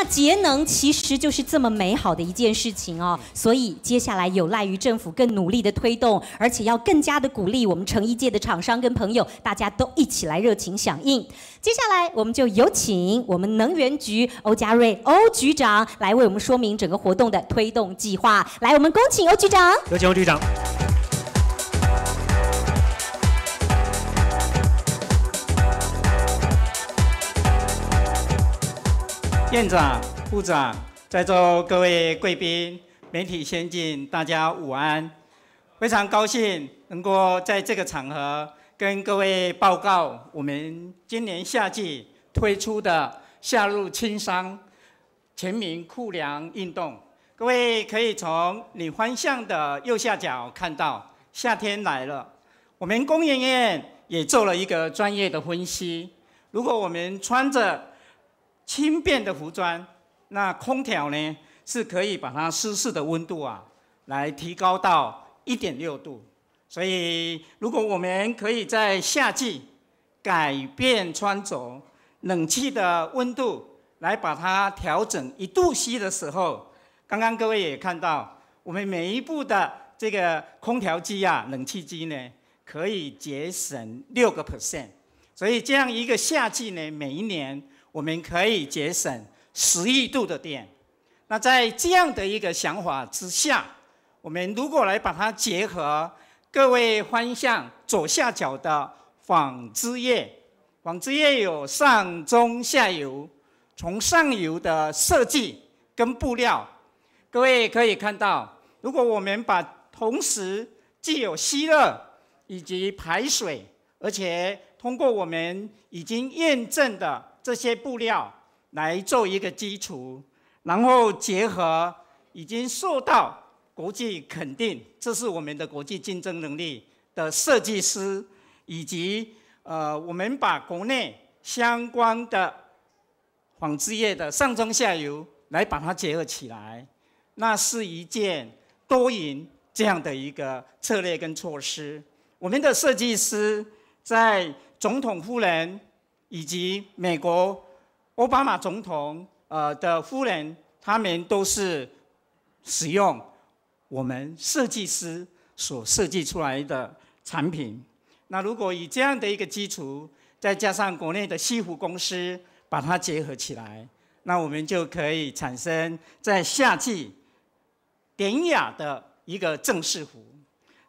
那节能其实就是这么美好的一件事情哦，所以接下来有赖于政府更努力的推动，而且要更加的鼓励我们成衣界的厂商跟朋友，大家都一起来热情响应。接下来我们就有请我们能源局欧家瑞欧局长来为我们说明整个活动的推动计划。来，我们恭请欧局长。有请欧局长。院长、部长，在座各位贵宾、媒体先进，大家午安，非常高兴能够在这个场合跟各位报告我们今年夏季推出的夏日轻商全民酷凉运动。各位可以从你方向的右下角看到，夏天来了，我们工研院也做了一个专业的分析。如果我们穿着轻便的服装，那空调呢是可以把它舒适的温度啊，来提高到一点六度。所以如果我们可以在夏季改变穿着冷气的温度，来把它调整一度 C 的时候，刚刚各位也看到，我们每一步的这个空调机啊，冷气机呢，可以节省六个 percent。所以这样一个夏季呢，每一年。我们可以节省十亿度的电。那在这样的一个想法之下，我们如果来把它结合，各位方向左下角的纺织业，纺织业有上中下游，从上游的设计跟布料，各位可以看到，如果我们把同时既有吸热以及排水，而且通过我们已经验证的。这些布料来做一个基础，然后结合已经受到国际肯定，这是我们的国际竞争能力的设计师，以及呃，我们把国内相关的纺织业的上中下游来把它结合起来，那是一件多赢这样的一个策略跟措施。我们的设计师在总统夫人。以及美国奥巴马总统呃的夫人，他们都是使用我们设计师所设计出来的产品。那如果以这样的一个基础，再加上国内的西湖公司把它结合起来，那我们就可以产生在夏季典雅的一个正式服。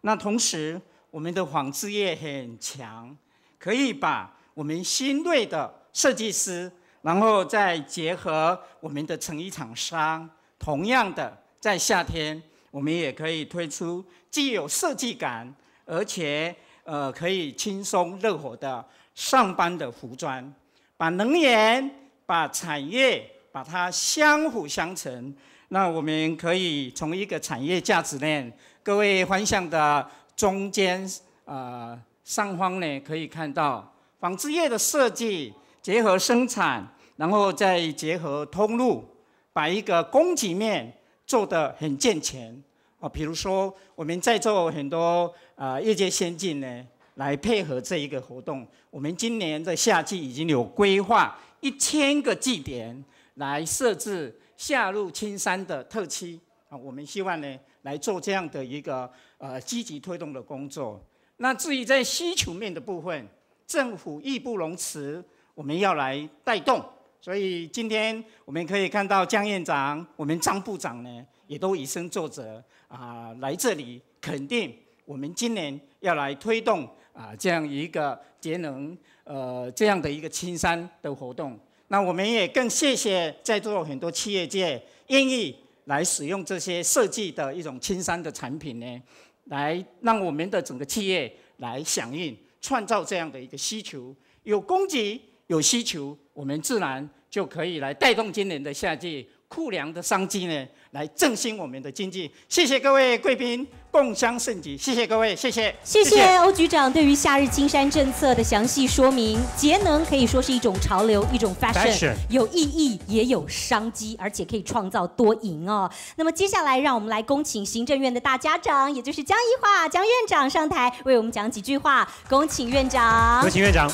那同时，我们的纺织业很强，可以把。我们新锐的设计师，然后再结合我们的成衣厂商，同样的，在夏天我们也可以推出既有设计感，而且呃可以轻松热火的上班的服装，把能源、把产业把它相辅相成，那我们可以从一个产业价值链，各位方向的中间呃，上方呢可以看到。纺织业的设计结合生产，然后再结合通路，把一个供给面做得很健全啊。比如说，我们在做很多啊业界先进呢，来配合这一个活动。我们今年的夏季已经有规划，一千个祭点来设置夏入青山的特区啊。我们希望呢来做这样的一个呃积极推动的工作。那至于在需求面的部分。政府义不容辞，我们要来带动。所以今天我们可以看到姜院长、我们张部长呢，也都以身作则啊，来这里肯定我们今年要来推动啊这样一个节能呃这样的一个青山的活动。那我们也更谢谢在座很多企业界愿意来使用这些设计的一种青山的产品呢，来让我们的整个企业来响应。创造这样的一个需求，有供给有需求，我们自然就可以来带动今年的夏季。库粮的商机呢，来振兴我们的经济。谢谢各位贵宾，共襄盛举。谢谢各位，谢谢。谢谢欧局长对于夏日青山政策的详细说明。节能可以说是一种潮流，一种 fashion，有意义也有商机，而且可以创造多赢哦。那么接下来让我们来恭请行政院的大家长，也就是江一华江院长上台为我们讲几句话。恭请院长。恭请院长。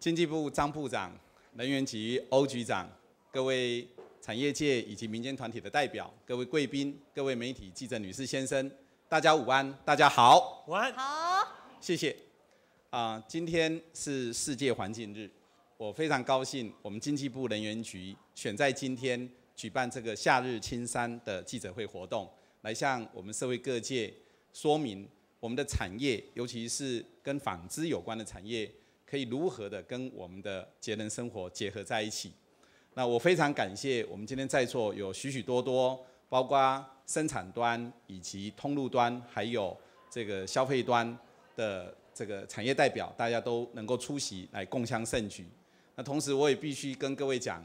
经济部张部长、能源局欧局长、各位产业界以及民间团体的代表、各位贵宾、各位媒体记者女士、先生，大家午安，大家好，午安好，谢谢。啊，今天是世界环境日，我非常高兴，我们经济部能源局选在今天举办这个夏日青山的记者会活动，来向我们社会各界说明我们的产业，尤其是跟纺织有关的产业。可以如何的跟我们的节能生活结合在一起？那我非常感谢我们今天在座有许许多多，包括生产端以及通路端，还有这个消费端的这个产业代表，大家都能够出席来共襄盛举。那同时我也必须跟各位讲，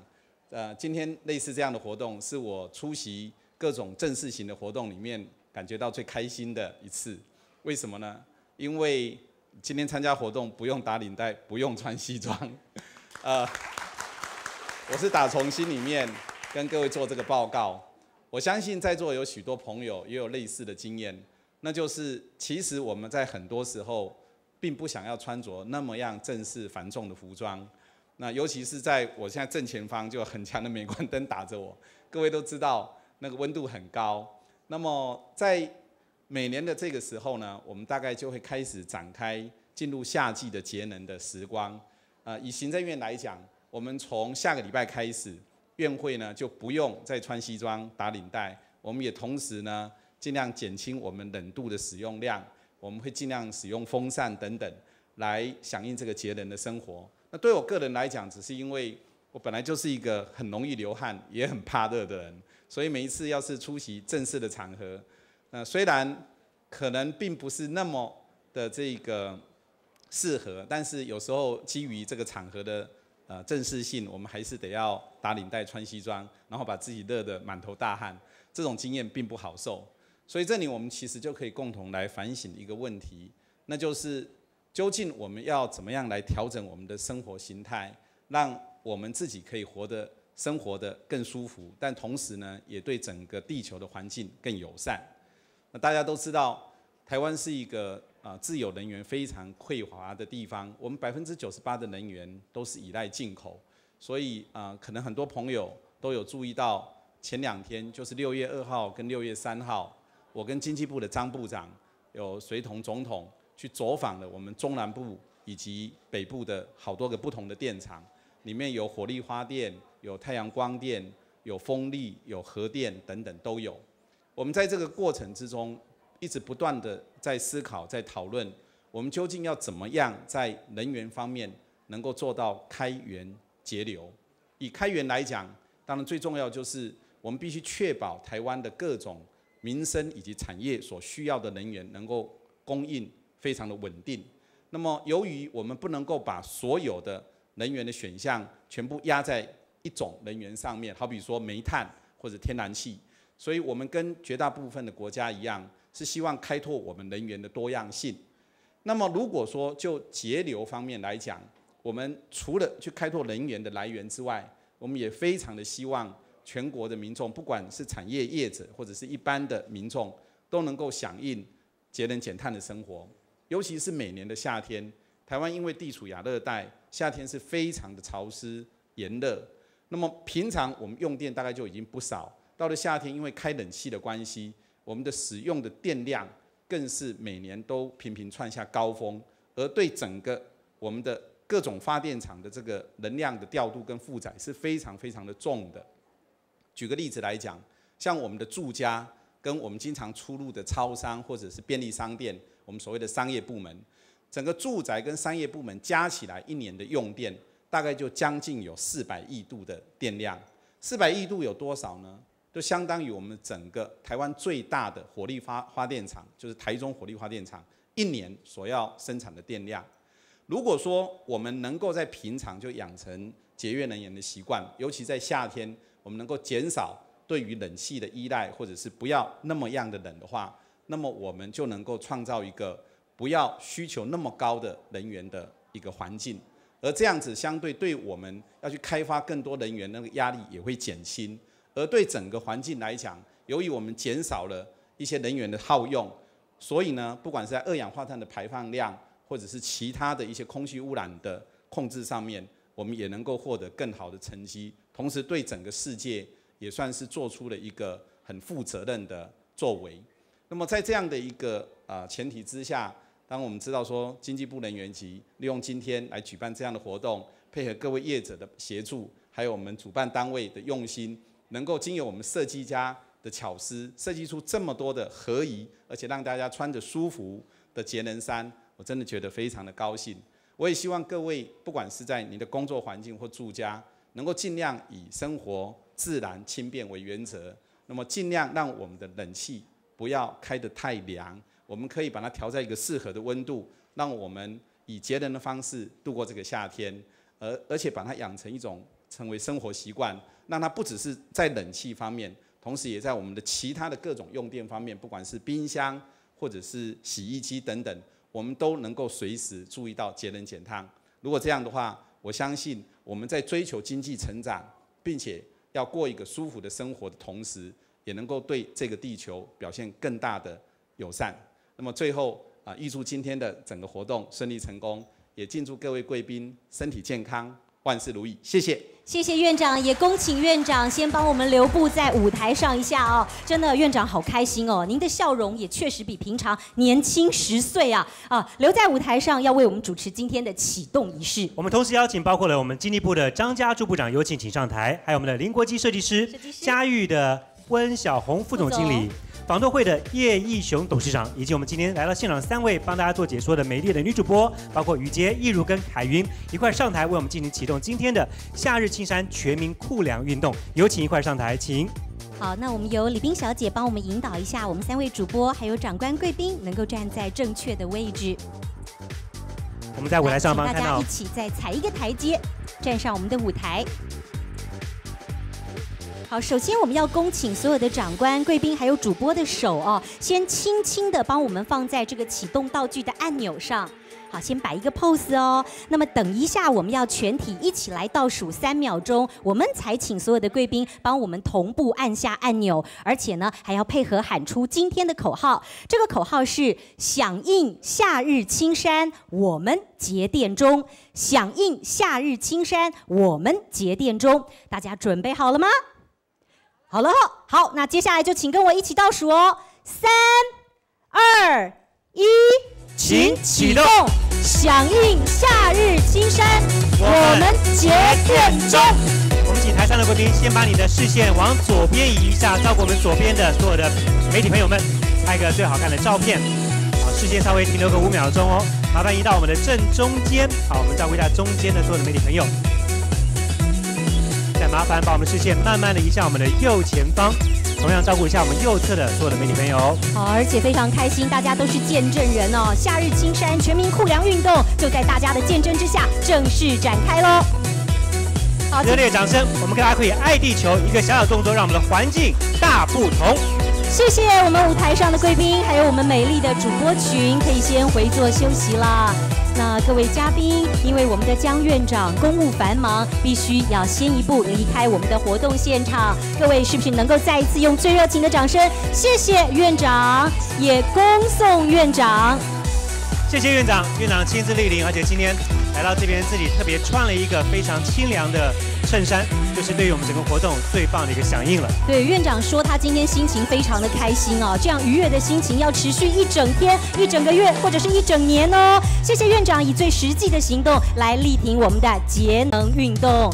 呃，今天类似这样的活动是我出席各种正式型的活动里面感觉到最开心的一次。为什么呢？因为。今天参加活动不用打领带，不用穿西装，呃，我是打从心里面跟各位做这个报告。我相信在座有许多朋友也有类似的经验，那就是其实我们在很多时候并不想要穿着那么样正式繁重的服装。那尤其是在我现在正前方就很强的镁光灯打着我，各位都知道那个温度很高。那么在每年的这个时候呢，我们大概就会开始展开进入夏季的节能的时光。呃，以行政院来讲，我们从下个礼拜开始，院会呢就不用再穿西装打领带。我们也同时呢，尽量减轻我们冷度的使用量。我们会尽量使用风扇等等，来响应这个节能的生活。那对我个人来讲，只是因为我本来就是一个很容易流汗、也很怕热的人，所以每一次要是出席正式的场合，呃，虽然可能并不是那么的这个适合，但是有时候基于这个场合的呃正式性，我们还是得要打领带、穿西装，然后把自己热得满头大汗，这种经验并不好受。所以这里我们其实就可以共同来反省一个问题，那就是究竟我们要怎么样来调整我们的生活形态，让我们自己可以活得生活得更舒服，但同时呢，也对整个地球的环境更友善。那大家都知道，台湾是一个啊，自有能源非常匮乏的地方。我们百分之九十八的能源都是依赖进口，所以啊，可能很多朋友都有注意到，前两天就是六月二号跟六月三号，我跟经济部的张部长有随同总统去走访了我们中南部以及北部的好多个不同的电厂，里面有火力发电、有太阳光电、有风力、有核电等等都有。我们在这个过程之中，一直不断的在思考、在讨论，我们究竟要怎么样在能源方面能够做到开源节流？以开源来讲，当然最重要就是我们必须确保台湾的各种民生以及产业所需要的能源能够供应非常的稳定。那么，由于我们不能够把所有的能源的选项全部压在一种能源上面，好比说煤炭或者天然气。所以我们跟绝大部分的国家一样，是希望开拓我们能源的多样性。那么，如果说就节流方面来讲，我们除了去开拓能源的来源之外，我们也非常的希望全国的民众，不管是产业业者或者是一般的民众，都能够响应节能减碳的生活。尤其是每年的夏天，台湾因为地处亚热带，夏天是非常的潮湿炎热。那么平常我们用电大概就已经不少。到了夏天，因为开冷气的关系，我们的使用的电量更是每年都频频创下高峰，而对整个我们的各种发电厂的这个能量的调度跟负载是非常非常的重的。举个例子来讲，像我们的住家跟我们经常出入的超商或者是便利商店，我们所谓的商业部门，整个住宅跟商业部门加起来一年的用电大概就将近有四百亿度的电量。四百亿度有多少呢？就相当于我们整个台湾最大的火力发发电厂，就是台中火力发电厂一年所要生产的电量。如果说我们能够在平常就养成节约能源的习惯，尤其在夏天，我们能够减少对于冷气的依赖，或者是不要那么样的冷的话，那么我们就能够创造一个不要需求那么高的能源的一个环境。而这样子相对对我们要去开发更多能源那个压力也会减轻。而对整个环境来讲，由于我们减少了一些能源的耗用，所以呢，不管是在二氧化碳的排放量，或者是其他的一些空气污染的控制上面，我们也能够获得更好的成绩。同时，对整个世界也算是做出了一个很负责任的作为。那么，在这样的一个呃前提之下，当我们知道说经济部能源局利用今天来举办这样的活动，配合各位业者的协助，还有我们主办单位的用心。能够经由我们设计家的巧思设计出这么多的合宜，而且让大家穿着舒服的节能衫，我真的觉得非常的高兴。我也希望各位，不管是在你的工作环境或住家，能够尽量以生活自然轻便为原则，那么尽量让我们的冷气不要开得太凉，我们可以把它调在一个适合的温度，让我们以节能的方式度过这个夏天，而而且把它养成一种成为生活习惯。那它不只是在冷气方面，同时也在我们的其他的各种用电方面，不管是冰箱或者是洗衣机等等，我们都能够随时注意到节能减碳。如果这样的话，我相信我们在追求经济成长，并且要过一个舒服的生活的同时，也能够对这个地球表现更大的友善。那么最后啊，预祝今天的整个活动顺利成功，也敬祝各位贵宾身体健康。万事如意，谢谢。谢谢院长，也恭请院长先帮我们留步在舞台上一下哦。真的，院长好开心哦，您的笑容也确实比平常年轻十岁啊啊！留在舞台上，要为我们主持今天的启动仪式。我们同时邀请包括了我们经济部的张家柱部长有请，请上台，还有我们的林国基设计师，嘉玉的。温小红副总经理，房东会的叶义雄董事长，以及我们今天来到现场三位帮大家做解说的美丽的女主播，包括雨洁、易如跟海云一块上台为我们进行启动今天的夏日青山全民酷凉运动。有请一块上台，请。好，那我们由李冰小姐帮我们引导一下，我们三位主播还有长官贵宾能够站在正确的位置。我们在舞台上帮大家一起再踩一个台阶，站上我们的舞台。好，首先我们要恭请所有的长官、贵宾还有主播的手哦，先轻轻的帮我们放在这个启动道具的按钮上。好，先摆一个 pose 哦。那么等一下，我们要全体一起来倒数三秒钟，我们才请所有的贵宾帮我们同步按下按钮，而且呢还要配合喊出今天的口号。这个口号是：响应夏日青山，我们节电中；响应夏日青山，我们节电中。大家准备好了吗？好了，好，那接下来就请跟我一起倒数哦，三、二、一，请启动，响应夏日金山，我们结电中。我们请台上的贵宾先把你的视线往左边移一下，照顾我们左边的所有的媒体朋友们，拍个最好看的照片。好，视线稍微停留个五秒钟哦，麻烦移到我们的正中间。好，我们照顾一下中间的所有的媒体朋友。再麻烦把我们视线慢慢的移向我们的右前方，同样照顾一下我们右侧的所有的美女朋友。好，而且非常开心，大家都是见证人哦！夏日青山全民酷凉运动就在大家的见证之下正式展开喽！好，热烈掌声！我们跟大家可以爱地球，一个小小动作让我们的环境大不同。谢谢我们舞台上的贵宾，还有我们美丽的主播群，可以先回座休息啦。那各位嘉宾，因为我们的江院长公务繁忙，必须要先一步离开我们的活动现场。各位是不是能够再一次用最热情的掌声，谢谢院长，也恭送院长。谢谢院长，院长亲自莅临，而且今天。来到这边，自己特别穿了一个非常清凉的衬衫，就是对于我们整个活动最棒的一个响应了。对，院长说他今天心情非常的开心哦，这样愉悦的心情要持续一整天、一整个月或者是一整年哦。谢谢院长以最实际的行动来力挺我们的节能运动。